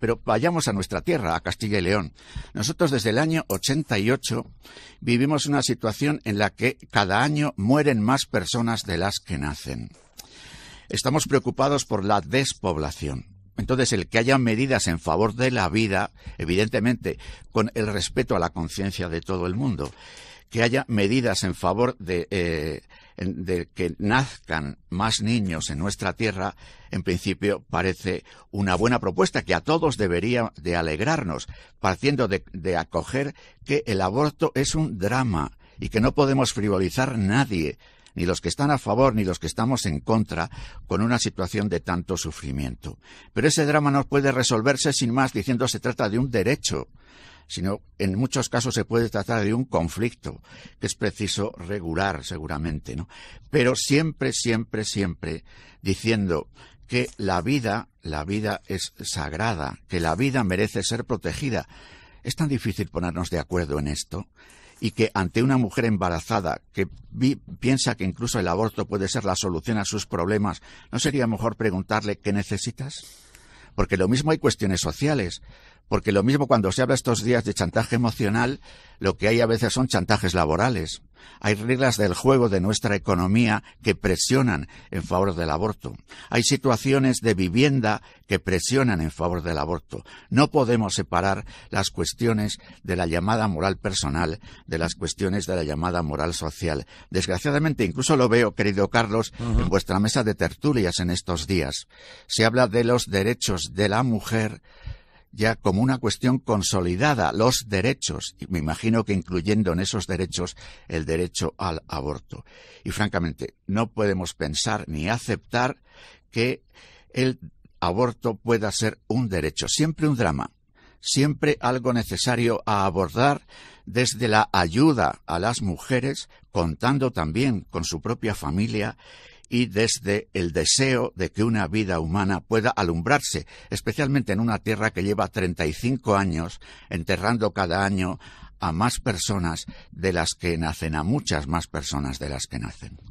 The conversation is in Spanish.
Pero vayamos a nuestra tierra, a Castilla y León. Nosotros desde el año 88 vivimos una situación en la que cada año mueren más personas de las que nacen. Estamos preocupados por la despoblación. Entonces, el que haya medidas en favor de la vida, evidentemente, con el respeto a la conciencia de todo el mundo que haya medidas en favor de, eh, de, que nazcan más niños en nuestra tierra, en principio parece una buena propuesta que a todos debería de alegrarnos, partiendo de, de acoger que el aborto es un drama y que no podemos frivolizar nadie, ni los que están a favor, ni los que estamos en contra, con una situación de tanto sufrimiento. Pero ese drama no puede resolverse sin más diciendo se trata de un derecho, sino en muchos casos se puede tratar de un conflicto que es preciso regular seguramente, ¿no? Pero siempre, siempre, siempre diciendo que la vida, la vida es sagrada, que la vida merece ser protegida. ¿Es tan difícil ponernos de acuerdo en esto? y que ante una mujer embarazada que piensa que incluso el aborto puede ser la solución a sus problemas, ¿no sería mejor preguntarle qué necesitas? Porque lo mismo hay cuestiones sociales, porque lo mismo cuando se habla estos días de chantaje emocional, lo que hay a veces son chantajes laborales. Hay reglas del juego de nuestra economía que presionan en favor del aborto. Hay situaciones de vivienda que presionan en favor del aborto. No podemos separar las cuestiones de la llamada moral personal de las cuestiones de la llamada moral social. Desgraciadamente, incluso lo veo, querido Carlos, en vuestra mesa de tertulias en estos días. Se habla de los derechos de la mujer ya como una cuestión consolidada los derechos, y me imagino que incluyendo en esos derechos el derecho al aborto. Y francamente, no podemos pensar ni aceptar que el aborto pueda ser un derecho, siempre un drama, siempre algo necesario a abordar desde la ayuda a las mujeres, contando también con su propia familia y desde el deseo de que una vida humana pueda alumbrarse, especialmente en una tierra que lleva 35 años enterrando cada año a más personas de las que nacen, a muchas más personas de las que nacen.